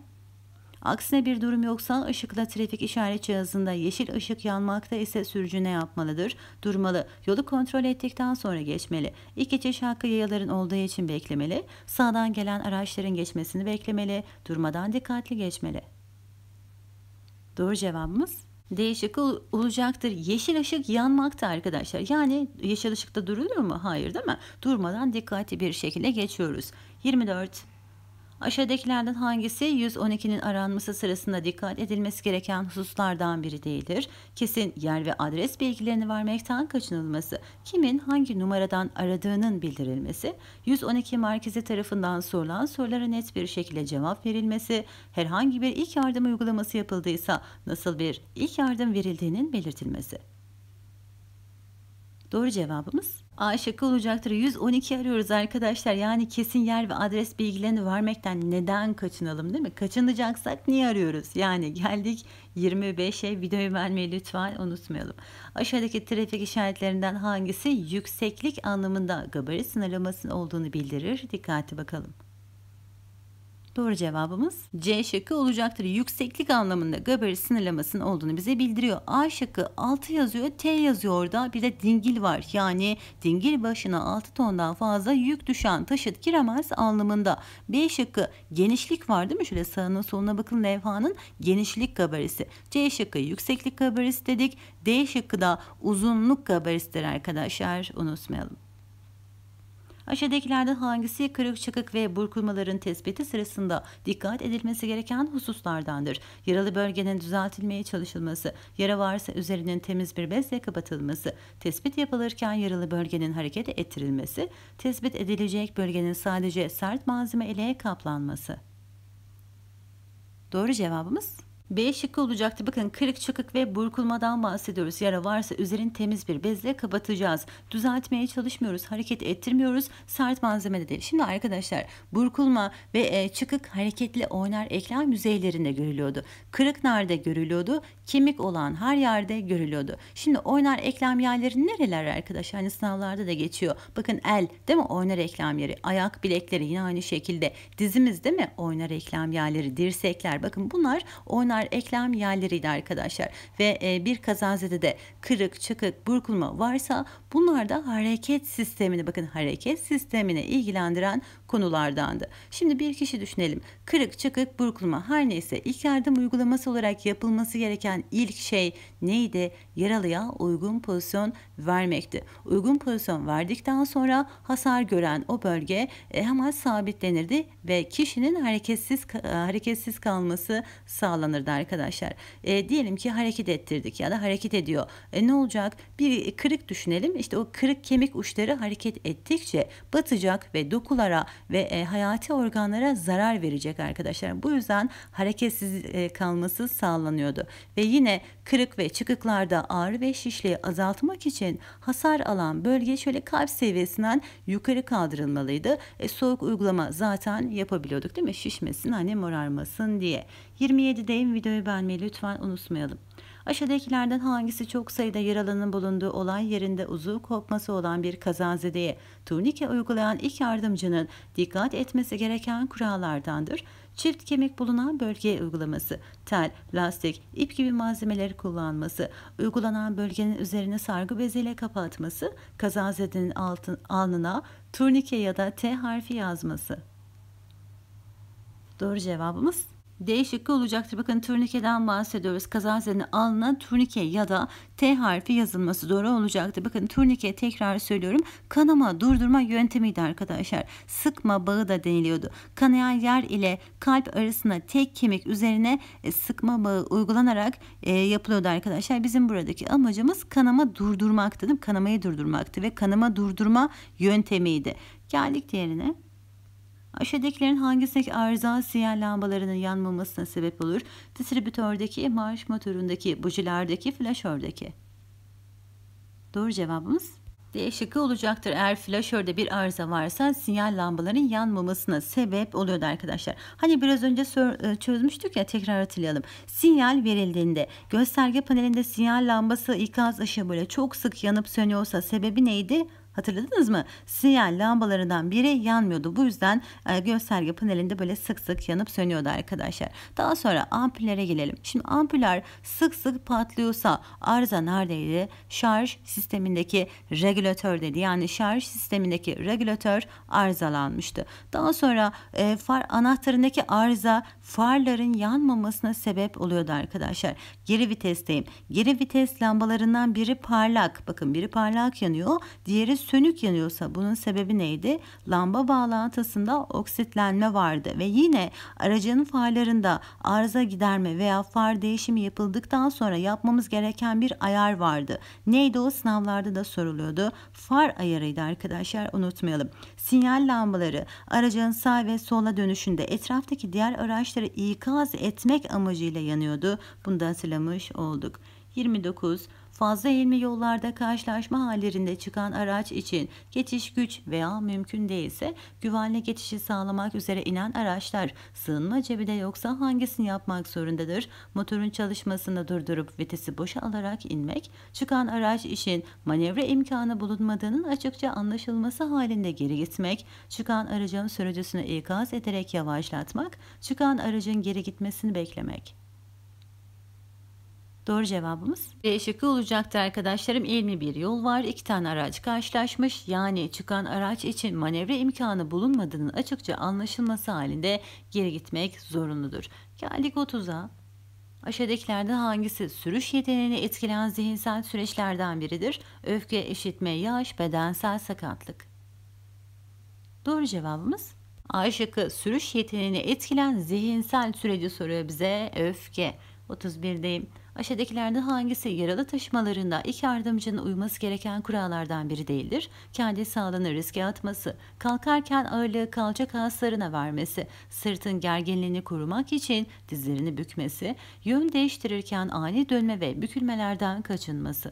S1: Aksine bir durum yoksa ışıkla trafik işaret cihazında yeşil ışık yanmakta ise sürücü ne yapmalıdır? Durmalı. Yolu kontrol ettikten sonra geçmeli. İki geçiş hakkı yayaların olduğu için beklemeli. Sağdan gelen araçların geçmesini beklemeli. Durmadan dikkatli geçmeli. Doğru cevabımız Değişik olacaktır. Yeşil ışık yanmakta arkadaşlar. Yani yeşil ışıkta duruluyor mu? Hayır değil mi? Durmadan dikkatli bir şekilde geçiyoruz. 24 Aşağıdakilerden hangisi 112'nin aranması sırasında dikkat edilmesi gereken hususlardan biri değildir? Kesin yer ve adres bilgilerini vermekten kaçınılması, kimin hangi numaradan aradığının bildirilmesi, 112 merkezi tarafından sorulan sorulara net bir şekilde cevap verilmesi, herhangi bir ilk yardım uygulaması yapıldıysa nasıl bir ilk yardım verildiğinin belirtilmesi. Doğru cevabımız Aa şaka olacaktır. 112 arıyoruz arkadaşlar. Yani kesin yer ve adres bilgilerini vermekten neden kaçınalım değil mi? Kaçınacaksak niye arıyoruz? Yani geldik 25'e videoyu vermeyi lütfen unutmayalım. Aşağıdaki trafik işaretlerinden hangisi yükseklik anlamında gabarit sınırlamasının olduğunu bildirir? Dikkatli bakalım. Doğru cevabımız C şıkkı olacaktır. Yükseklik anlamında Gabari sınırlamasının olduğunu bize bildiriyor. A şıkkı 6 yazıyor, T yazıyor orada. Bir de dingil var. Yani dingil başına 6 tondan fazla yük düşen taşıt giremez anlamında. B şıkkı genişlik var değil mi? Şöyle sağına soluna bakın levhanın genişlik gabarisi. C şıkkı yükseklik gabarisi dedik. D şıkkı da uzunluk gabarisidir arkadaşlar. Unutmayalım. Aşağıdakilerden hangisi kırık çakık ve burkulmaların tespiti sırasında dikkat edilmesi gereken hususlardandır? Yaralı bölgenin düzeltilmeye çalışılması, yara varsa üzerinin temiz bir bezle kapatılması, tespit yapılırken yaralı bölgenin hareket ettirilmesi, tespit edilecek bölgenin sadece sert malzeme ile kaplanması. Doğru cevabımız B şıkkı olacaktı. Bakın kırık çıkık ve burkulmadan bahsediyoruz. Yara varsa üzerini temiz bir bezle kapatacağız. Düzeltmeye çalışmıyoruz. Hareket ettirmiyoruz. Sert malzeme de değil. Şimdi arkadaşlar burkulma ve e, çıkık hareketli oynar eklem yüzeylerinde görülüyordu. Kırık nerede görülüyordu? Kemik olan her yerde görülüyordu. Şimdi oynar eklem yerleri nereler arkadaşlar? Hani sınavlarda da geçiyor. Bakın el değil mi? Oynar eklem yeri. Ayak bilekleri yine aynı şekilde. Dizimiz değil mi? Oynar eklem yerleri. Dirsekler. Bakın bunlar oynar bunlar eklem yerleriydi arkadaşlar. Ve e, bir kazazede de kırık, çıkık, burkulma varsa bunlar da hareket sistemini bakın hareket sistemine ilgilendiren konulardandı. Şimdi bir kişi düşünelim. Kırık, çıkık, burkulma her neyse ilk yardım uygulaması olarak yapılması gereken ilk şey neydi? Yaralıya uygun pozisyon vermekti. Uygun pozisyon verdikten sonra hasar gören o bölge e, hemen sabitlenirdi ve kişinin hareketsiz e, hareketsiz kalması sağlanırdı noktada arkadaşlar e, diyelim ki hareket ettirdik ya da hareket ediyor. E, ne olacak? Bir kırık düşünelim. İşte o kırık kemik uçları hareket ettikçe batacak ve dokulara ve e, hayati organlara zarar verecek arkadaşlar. Bu yüzden hareketsiz e, kalması sağlanıyordu. Ve yine kırık ve çıkıklarda ağrı ve şişliği azaltmak için hasar alan bölge şöyle kalp seviyesinden yukarı kaldırılmalıydı. E, soğuk uygulama zaten yapabiliyorduk değil mi? Şişmesin hani morarmasın diye. 27'deyim videoyu beğenmeyi lütfen unutmayalım. Aşağıdakilerden hangisi çok sayıda yaralının bulunduğu olay yerinde uzuv kopması olan bir kazazedeye turnike uygulayan ilk yardımcının dikkat etmesi gereken kurallardandır. Çift kemik bulunan bölgeye uygulaması, tel, lastik, ip gibi malzemeleri kullanması, uygulanan bölgenin üzerine sargı beziyle kapatması, kazazedenin altın, alnına turnike ya da T harfi yazması. Doğru cevabımız D şıkkı olacaktır. Bakın turnikeden bahsediyoruz. Kazazeni alnına turnike ya da T harfi yazılması doğru olacaktır. Bakın turnike tekrar söylüyorum. Kanama durdurma yöntemiydi arkadaşlar. Sıkma bağı da deniliyordu. Kanayan yer ile kalp arasına tek kemik üzerine e, sıkma bağı uygulanarak e, yapılıyordu arkadaşlar. Bizim buradaki amacımız kanama durdurmaktı. Kanamayı durdurmaktı ve kanama durdurma yöntemiydi. Geldik diğerine. Aşağıdakilerin hangisi arıza sinyal lambalarının yanmamasına sebep olur? Distribütördeki, marş motorundaki, bujilerdeki, flaşördeki. Doğru cevabımız D şıkkı olacaktır. Eğer flaşörde bir arıza varsa sinyal lambaların yanmamasına sebep oluyordu arkadaşlar. Hani biraz önce e, çözmüştük ya tekrar hatırlayalım. Sinyal verildiğinde gösterge panelinde sinyal lambası ikaz ışığı böyle çok sık yanıp sönüyorsa sebebi neydi? Hatırladınız mı? Sinyal lambalarından biri yanmıyordu. Bu yüzden e, gösterge panelinde böyle sık sık yanıp sönüyordu arkadaşlar. Daha sonra ampullere gelelim. Şimdi ampuller sık sık patlıyorsa arıza neredeydi? Şarj sistemindeki regülatör dedi. Yani şarj sistemindeki regülatör arızalanmıştı. Daha sonra e, far anahtarındaki arıza farların yanmamasına sebep oluyordu arkadaşlar. Geri vitesteyim. Geri vites lambalarından biri parlak. Bakın biri parlak yanıyor. Diğeri sönük yanıyorsa bunun sebebi neydi? Lamba bağlantısında oksitlenme vardı ve yine aracın farlarında arıza giderme veya far değişimi yapıldıktan sonra yapmamız gereken bir ayar vardı. Neydi o sınavlarda da soruluyordu. Far ayarıydı arkadaşlar unutmayalım. Sinyal lambaları aracın sağ ve sola dönüşünde etraftaki diğer araçları ikaz etmek amacıyla yanıyordu. Bunu da hatırlamış olduk. 29. Fazla eğilme yollarda karşılaşma hallerinde çıkan araç için geçiş güç veya mümkün değilse güvenli geçişi sağlamak üzere inen araçlar sığınma cebi de yoksa hangisini yapmak zorundadır? Motorun çalışmasını durdurup vitesi boşa alarak inmek, çıkan araç için manevra imkanı bulunmadığının açıkça anlaşılması halinde geri gitmek, çıkan aracın sürücüsünü ikaz ederek yavaşlatmak, çıkan aracın geri gitmesini beklemek. Doğru cevabımız B şıkkı olacaktı arkadaşlarım. İlmi bir yol var. İki tane araç karşılaşmış. Yani çıkan araç için manevra imkanı bulunmadığının açıkça anlaşılması halinde geri gitmek zorunludur. Geldik 30'a. Aşağıdakilerden hangisi sürüş yeteneğini etkileyen zihinsel süreçlerden biridir? Öfke, eşitme, yaş, bedensel sakatlık. Doğru cevabımız A şıkkı sürüş yeteneğini etkilen zihinsel süreci soruyor bize öfke. 31'deyim. Aşağıdakilerden hangisi yaralı taşımalarında iki yardımcının uyması gereken kurallardan biri değildir? Kendi sağlığını riske atması, kalkarken ağırlığı kalçak hastalarına vermesi, sırtın gerginliğini korumak için dizlerini bükmesi, yön değiştirirken ani dönme ve bükülmelerden kaçınması.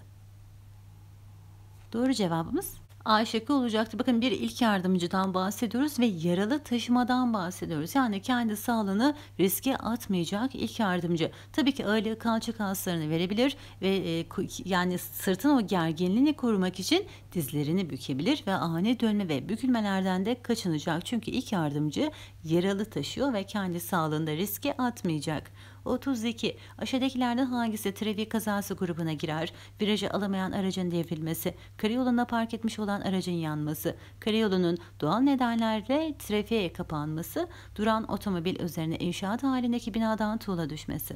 S1: Doğru cevabımız A olacaktı. Bakın bir ilk yardımcıdan bahsediyoruz ve yaralı taşımadan bahsediyoruz. Yani kendi sağlığını riske atmayacak ilk yardımcı. Tabii ki öyle kalça kaslarını verebilir ve e, yani sırtın o gerginliğini korumak için dizlerini bükebilir ve ani dönme ve bükülmelerden de kaçınacak. Çünkü ilk yardımcı yaralı taşıyor ve kendi sağlığında riske atmayacak. 32. Aşağıdakilerden hangisi trafik kazası grubuna girer? Virajı alamayan aracın devrilmesi, karayoluna park etmiş olan aracın yanması, karayolunun doğal nedenlerle trafiğe kapanması, duran otomobil üzerine inşaat halindeki binadan tuğla düşmesi.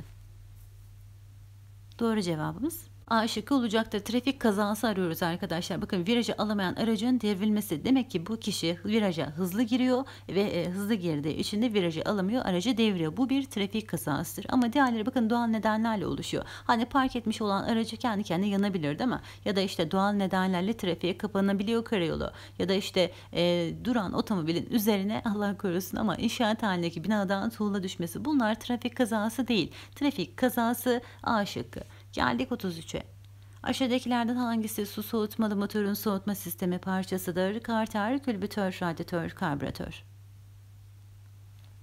S1: Doğru cevabımız A şıkkı olacaktır. Trafik kazası arıyoruz arkadaşlar. Bakın virajı alamayan aracın devrilmesi. Demek ki bu kişi viraja hızlı giriyor ve e, hızlı girdiği için de virajı alamıyor. Aracı devriyor. Bu bir trafik kazasıdır. Ama diğerleri bakın doğal nedenlerle oluşuyor. Hani park etmiş olan aracı kendi kendine yanabilir değil mi? Ya da işte doğal nedenlerle trafiğe kapanabiliyor karayolu. Ya da işte e, duran otomobilin üzerine Allah korusun ama inşaat halindeki binadan tuğla düşmesi. Bunlar trafik kazası değil. Trafik kazası aşıkı. Geldik 33'e. Aşağıdakilerden hangisi su soğutmalı motorun soğutma sistemi parçasıdır? Karter, külbütör, radyatör, karbüratör.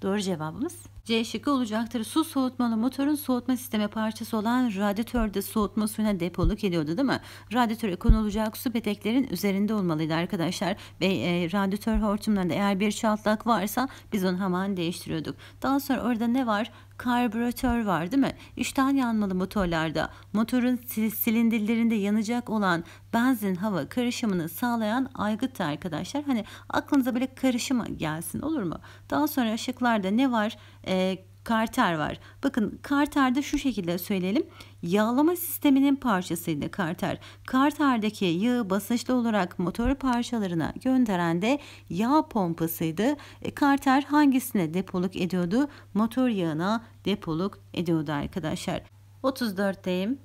S1: Doğru cevabımız C şıkkı olacaktır. Su soğutmalı motorun soğutma sistemi parçası olan radyatörde soğutma suyuna depoluk ediyordu değil mi? Radyatöre konulacak su peteklerin üzerinde olmalıydı arkadaşlar. Ve e, radyatör hortumlarında eğer bir çatlak varsa biz onu hemen değiştiriyorduk. Daha sonra orada ne var? karbüratör var değil mi? İşten yanmalı motorlarda motorun silindirlerinde yanacak olan benzin hava karışımını sağlayan aygıt arkadaşlar. Hani aklınıza böyle karışım gelsin olur mu? Daha sonra ışıklarda ne var? Ee, e, ee, Carter var. Bakın Carter'da şu şekilde söyleyelim. Yağlama sisteminin parçasıydı Carter. Carter'daki yağı basınçlı olarak motor parçalarına gönderen de yağ pompasıydı. E, Carter hangisine depoluk ediyordu? Motor yağına depoluk ediyordu arkadaşlar. 34'teyim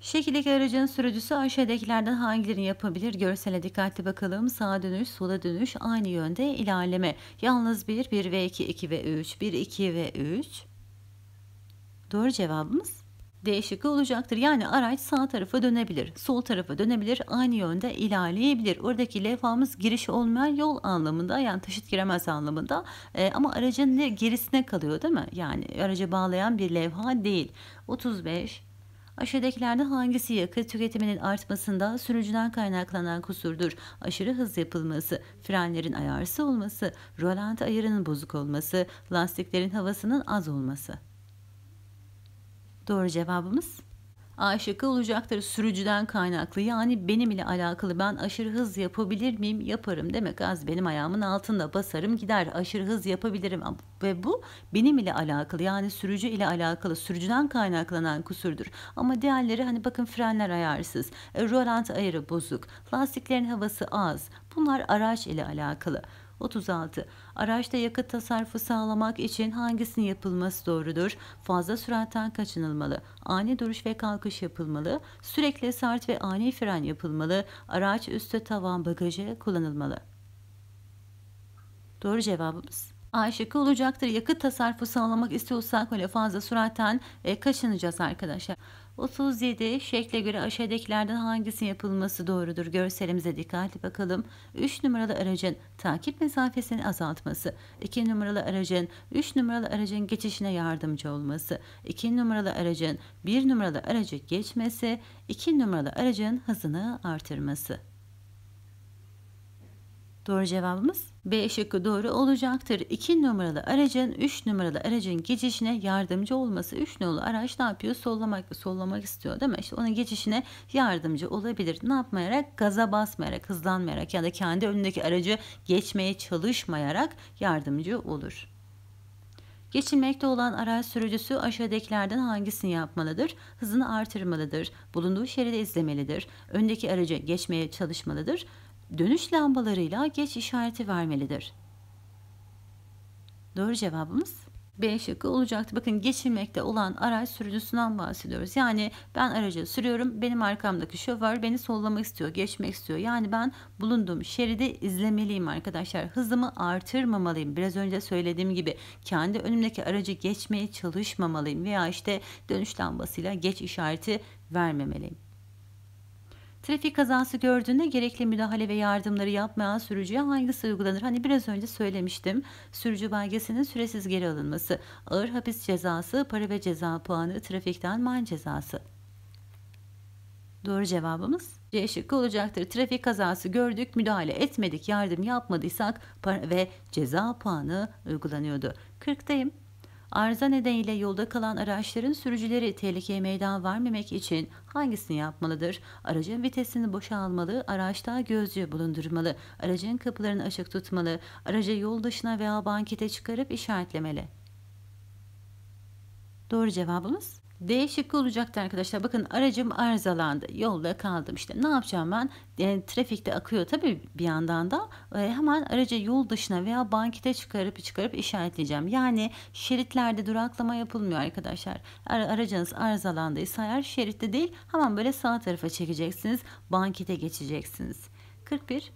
S1: şekillik aracın sürücüsü aşağıdakilerden hangilerini yapabilir? Görsele dikkatli bakalım. Sağa dönüş, sola dönüş, aynı yönde ilerleme. Yalnız 1, 1 ve 2, 2 ve 3, 1, 2 ve 3. Doğru cevabımız D olacaktır. Yani araç sağ tarafa dönebilir, sol tarafa dönebilir, aynı yönde ilerleyebilir. Oradaki levhamız giriş olmayan yol anlamında yani taşıt giremez anlamında e, ama aracın ne gerisine kalıyor değil mi? Yani araca bağlayan bir levha değil. 35 Aşağıdakilerden hangisi yakıt tüketiminin artmasında sürücüden kaynaklanan kusurdur? Aşırı hız yapılması, frenlerin ayarsız olması, rolanti ayarının bozuk olması, lastiklerin havasının az olması. Doğru cevabımız A şıkkı olacaktır sürücüden kaynaklı yani benim ile alakalı ben aşırı hız yapabilir miyim yaparım demek az benim ayağımın altında basarım gider aşırı hız yapabilirim ve bu benim ile alakalı yani sürücü ile alakalı sürücüden kaynaklanan kusurdur ama diğerleri hani bakın frenler ayarsız e, rolant ayarı bozuk lastiklerin havası az bunlar araç ile alakalı 36. Araçta yakıt tasarrufu sağlamak için hangisinin yapılması doğrudur? Fazla süratten kaçınılmalı. Ani duruş ve kalkış yapılmalı. Sürekli sart ve ani fren yapılmalı. Araç üstü tavan bagajı kullanılmalı. Doğru cevabımız. A şıkkı olacaktır. Yakıt tasarrufu sağlamak istiyorsak öyle fazla süratten e, kaçınacağız arkadaşlar. 37 şekle göre aşağıdakilerden hangisi yapılması doğrudur? Görselimize dikkatli bakalım. 3 numaralı aracın takip mesafesini azaltması. 2 numaralı aracın 3 numaralı aracın geçişine yardımcı olması. 2 numaralı aracın 1 numaralı aracı geçmesi. 2 numaralı aracın hızını artırması. Doğru cevabımız B şıkkı doğru olacaktır. 2 numaralı aracın 3 numaralı aracın geçişine yardımcı olması 3 numaralı araç ne yapıyor? Sollamak sollamak istiyor değil mi? İşte onun geçişine yardımcı olabilir. Ne yapmayarak? Gaza basmayarak, hızlanmayarak ya da kendi önündeki aracı geçmeye çalışmayarak yardımcı olur. Geçilmekte olan araç sürücüsü aşağıdakilerden hangisini yapmalıdır? Hızını artırmalıdır, bulunduğu şeride izlemelidir, öndeki araca geçmeye çalışmalıdır, dönüş lambalarıyla geç işareti vermelidir. Doğru cevabımız B şıkkı olacaktı. Bakın geçilmekte olan araç sürücüsünden bahsediyoruz. Yani ben aracı sürüyorum. Benim arkamdaki şoför beni sollamak istiyor, geçmek istiyor. Yani ben bulunduğum şeridi izlemeliyim arkadaşlar. Hızımı artırmamalıyım. Biraz önce söylediğim gibi kendi önümdeki aracı geçmeye çalışmamalıyım veya işte dönüş lambasıyla geç işareti vermemeliyim. Trafik kazası gördüğünde gerekli müdahale ve yardımları yapmayan sürücüye hangisi uygulanır? Hani biraz önce söylemiştim. Sürücü belgesinin süresiz geri alınması, ağır hapis cezası, para ve ceza puanı, trafikten man cezası. Doğru cevabımız C şıkkı olacaktır. Trafik kazası gördük, müdahale etmedik, yardım yapmadıysak para ve ceza puanı uygulanıyordu. 40'tayım. Arıza nedeniyle yolda kalan araçların sürücüleri tehlikeye meydan vermemek için hangisini yapmalıdır? Aracın vitesini boşa almalı, araçta gözcü bulundurmalı, aracın kapılarını açık tutmalı, aracı yol dışına veya bankete çıkarıp işaretlemeli. Doğru cevabımız D şıkkı olacaktı arkadaşlar. Bakın aracım arızalandı. Yolda kaldım işte. Ne yapacağım ben? Yani, e, trafikte akıyor tabii bir yandan da. E, hemen aracı yol dışına veya bankete çıkarıp çıkarıp işaretleyeceğim. Yani şeritlerde duraklama yapılmıyor arkadaşlar. Ar aracınız arızalandıysa eğer şeritte değil hemen böyle sağ tarafa çekeceksiniz. Bankete geçeceksiniz. 41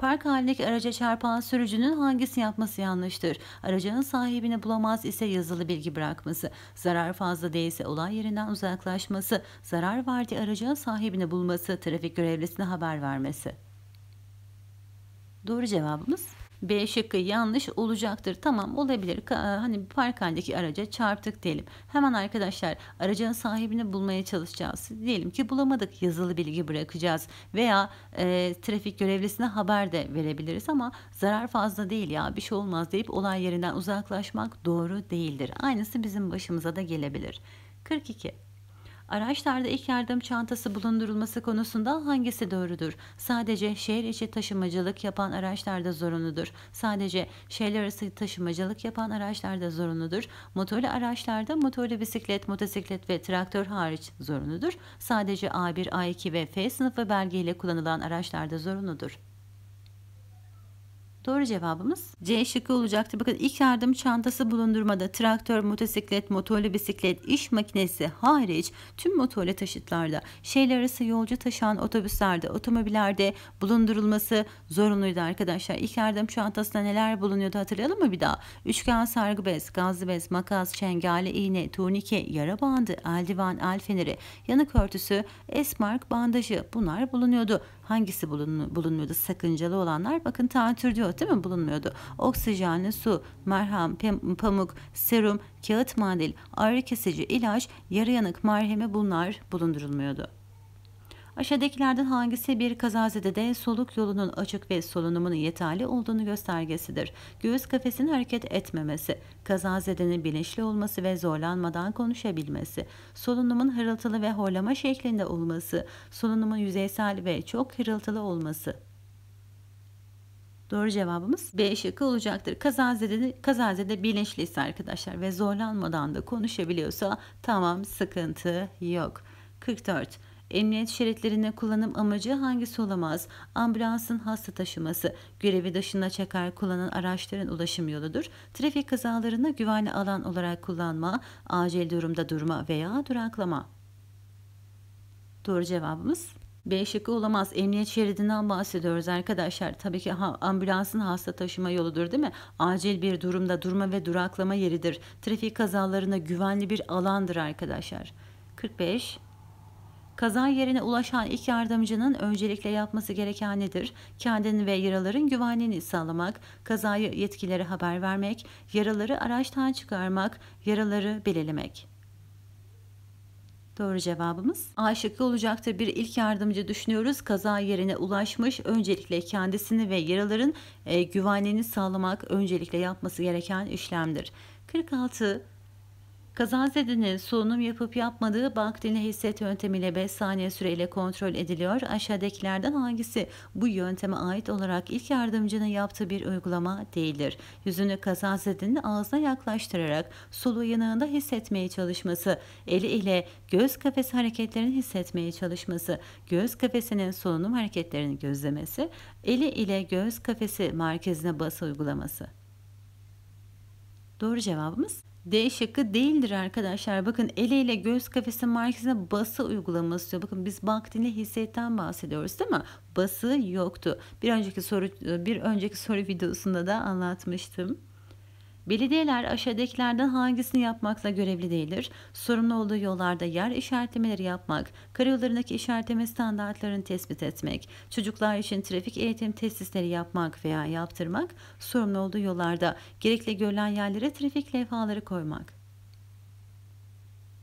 S1: Park halindeki araca çarpan sürücünün hangisi yapması yanlıştır? Aracının sahibini bulamaz ise yazılı bilgi bırakması, zarar fazla değilse olay yerinden uzaklaşması, zarar var diye aracın sahibini bulması, trafik görevlisine haber vermesi. Doğru cevabımız B şıkkı yanlış olacaktır. Tamam olabilir. E, hani park halindeki araca çarptık diyelim. Hemen arkadaşlar aracın sahibini bulmaya çalışacağız. Diyelim ki bulamadık yazılı bilgi bırakacağız veya e, trafik görevlisine haber de verebiliriz ama zarar fazla değil ya bir şey olmaz deyip olay yerinden uzaklaşmak doğru değildir. Aynısı bizim başımıza da gelebilir. 42 Araçlarda ilk yardım çantası bulundurulması konusunda hangisi doğrudur? Sadece şehir içi taşımacılık yapan araçlarda zorunludur. Sadece şehir arası taşımacılık yapan araçlarda zorunludur. Motorlu araçlarda motorlu bisiklet, motosiklet ve traktör hariç zorunludur. Sadece A1, A2 ve F sınıfı belgeyle kullanılan araçlarda zorunludur. Doğru cevabımız C şıkkı olacaktır. Bakın ilk yardım çantası bulundurmada traktör, motosiklet, motorlu bisiklet, iş makinesi hariç tüm motorlu taşıtlarda, şehirler arası yolcu taşıyan otobüslerde, otomobillerde bulundurulması zorunluydu arkadaşlar. İlk yardım çantasında neler bulunuyordu hatırlayalım mı bir daha? Üçgen sargı bez, gazlı bez, makas, şengale, iğne, turnike, yara bandı, eldiven, el feneri, yanık örtüsü, esmark bandajı bunlar bulunuyordu hangisi bulun, bulunmuyordu sakıncalı olanlar? Bakın tantür diyor değil mi bulunmuyordu. Oksijen, su, merhem, pamuk, serum, kağıt mandil, ağrı kesici, ilaç, yarı yanık merhemi bunlar bulundurulmuyordu. Aşağıdakilerden hangisi bir kazazedede soluk yolunun açık ve solunumun yeterli olduğunu göstergesidir? Göğüs kafesinin hareket etmemesi, kazazedenin bilinçli olması ve zorlanmadan konuşabilmesi, solunumun hırıltılı ve horlama şeklinde olması, solunumun yüzeysel ve çok hırıltılı olması. Doğru cevabımız B şıkkı olacaktır. Kazazede, kazazede bilinçliyse arkadaşlar ve zorlanmadan da konuşabiliyorsa tamam sıkıntı yok. 44. Emniyet şeritlerinde kullanım amacı hangisi olamaz? Ambulansın hasta taşıması, görevi dışına çeker kullanan araçların ulaşım yoludur. Trafik kazalarını güvenli alan olarak kullanma, acil durumda durma veya duraklama. Doğru cevabımız B şıkkı olamaz. Emniyet şeridinden bahsediyoruz arkadaşlar. Tabii ki ha, ambulansın hasta taşıma yoludur değil mi? Acil bir durumda durma ve duraklama yeridir. Trafik kazalarına güvenli bir alandır arkadaşlar. 45 Kaza yerine ulaşan ilk yardımcının öncelikle yapması gereken nedir? Kendini ve yaraların güvenliğini sağlamak, kazayı yetkilere haber vermek, yaraları araçtan çıkarmak, yaraları belirlemek. Doğru cevabımız A şıkkı olacaktır. Bir ilk yardımcı düşünüyoruz. Kaza yerine ulaşmış. Öncelikle kendisini ve yaraların e, güvenliğini sağlamak öncelikle yapması gereken işlemdir. 46 Kazazede'nin solunum yapıp yapmadığı bakteri hisset yöntemiyle 5 saniye süreyle kontrol ediliyor. Aşağıdakilerden hangisi bu yönteme ait olarak ilk yardımcının yaptığı bir uygulama değildir? Yüzünü kazazedenin ağzına yaklaştırarak soluğu yanağında hissetmeye çalışması, eli ile göz kafesi hareketlerini hissetmeye çalışması, göz kafesinin solunum hareketlerini gözlemesi, eli ile göz kafesi merkezine bas uygulaması. Doğru cevabımız D şıkkı değildir arkadaşlar. Bakın el ile göz kafesi merkezine bası uygulaması diyor. Bakın biz baktığında hissetten bahsediyoruz değil mi? Bası yoktu. Bir önceki soru bir önceki soru videosunda da anlatmıştım. Belediyeler aşağıdakilerden hangisini yapmakla görevli değildir? Sorumlu olduğu yollarda yer işaretlemeleri yapmak, karayollarındaki işaretleme standartlarını tespit etmek, çocuklar için trafik eğitim tesisleri yapmak veya yaptırmak, sorumlu olduğu yollarda gerekli görülen yerlere trafik levhaları koymak.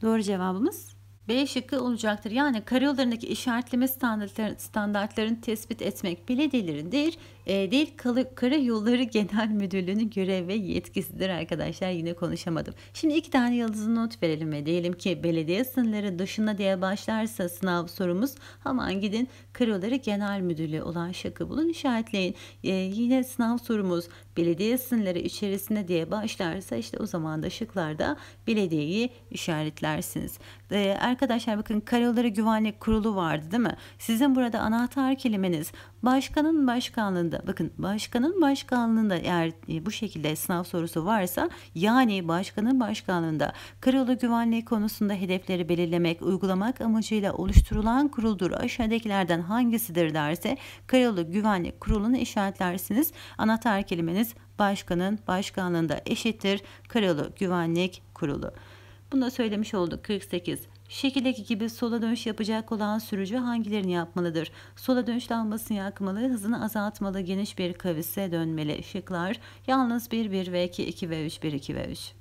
S1: Doğru cevabımız B şıkkı olacaktır. Yani karayollarındaki işaretleme standartların, standartlarını tespit etmek belediyelerindir. E, değil Kalı, Karayolları Genel Müdürlüğü'nün görev ve yetkisidir arkadaşlar. Yine konuşamadım. Şimdi iki tane yıldızlı not verelim ve diyelim ki belediye sınırları dışında diye başlarsa sınav sorumuz hemen gidin Karayolları Genel Müdürlüğü olan şıkkı bulun işaretleyin. E, yine sınav sorumuz belediye sınırları içerisinde diye başlarsa işte o zaman da şıklarda belediyeyi işaretlersiniz. E, Arkadaşlar bakın Karayolları Güvenlik Kurulu vardı değil mi? Sizin burada anahtar kelimeniz başkanın başkanlığında bakın başkanın başkanlığında eğer e, bu şekilde sınav sorusu varsa yani başkanın başkanlığında karayolu güvenliği konusunda hedefleri belirlemek, uygulamak amacıyla oluşturulan kuruldur. Aşağıdakilerden hangisidir derse karayolu güvenlik kurulunu işaretlersiniz. Anahtar kelimeniz başkanın başkanlığında eşittir karayolu güvenlik kurulu. Bunu da söylemiş olduk 48. Şekildeki gibi sola dönüş yapacak olan sürücü hangilerini yapmalıdır? Sola dönüş lambasını yakmalı, hızını azaltmalı, geniş bir kavise dönmeli. Şıklar yalnız 1, 1 ve 2, 2 ve 3, 1, 2 ve 3.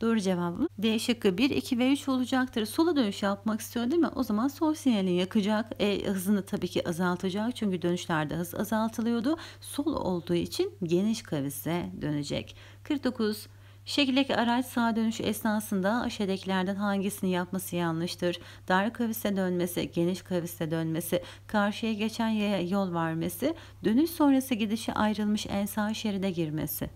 S1: Doğru cevabı D şıkkı 1, 2 ve 3 olacaktır. Sola dönüş yapmak istiyor değil mi? O zaman sol sinyalini yakacak. E, hızını tabii ki azaltacak. Çünkü dönüşlerde hız azaltılıyordu. Sol olduğu için geniş kavise dönecek. 49 Şekildeki araç sağ dönüş esnasında aşağıdakilerden hangisini yapması yanlıştır? Dar kavise dönmesi, geniş kavise dönmesi, karşıya geçen yaya yol vermesi, dönüş sonrası gidişi ayrılmış en sağ şeride girmesi.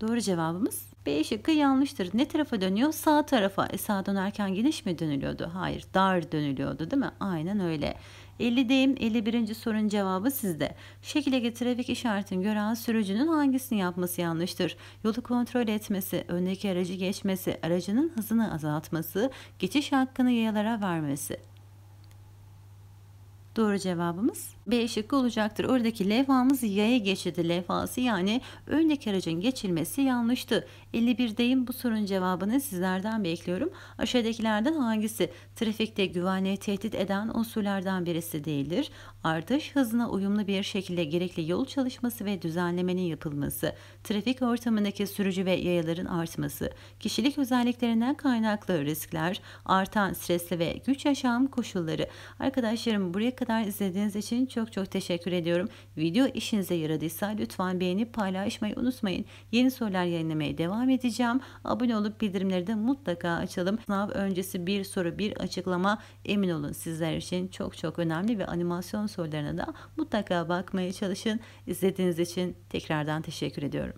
S1: Doğru cevabımız B şıkkı yanlıştır. Ne tarafa dönüyor? Sağ tarafa. E sağa dönerken geniş mi dönülüyordu? Hayır dar dönülüyordu değil mi? Aynen öyle. 50'deyim. 51. sorunun cevabı sizde. Şekildeki trafik işaretini gören sürücünün hangisini yapması yanlıştır? Yolu kontrol etmesi, öndeki aracı geçmesi, aracının hızını azaltması, geçiş hakkını yayalara vermesi. Doğru cevabımız B şıkkı olacaktır. Oradaki levhamız yaya geçidi levhası yani öndeki aracın geçilmesi yanlıştı. 51'deyim bu sorunun cevabını sizlerden bekliyorum. Aşağıdakilerden hangisi trafikte güvenliği tehdit eden unsurlardan birisi değildir? Artış hızına uyumlu bir şekilde gerekli yol çalışması ve düzenlemenin yapılması trafik ortamındaki sürücü ve yayaların artması, kişilik özelliklerinden kaynaklı riskler, artan stresli ve güç yaşam koşulları. Arkadaşlarım buraya kadar izlediğiniz için çok çok teşekkür ediyorum. Video işinize yaradıysa lütfen beğenip paylaşmayı unutmayın. Yeni sorular yayınlamaya devam edeceğim. Abone olup bildirimleri de mutlaka açalım. Sınav öncesi bir soru bir açıklama emin olun sizler için çok çok önemli ve animasyon sorularına da mutlaka bakmaya çalışın. İzlediğiniz için tekrardan teşekkür ediyorum.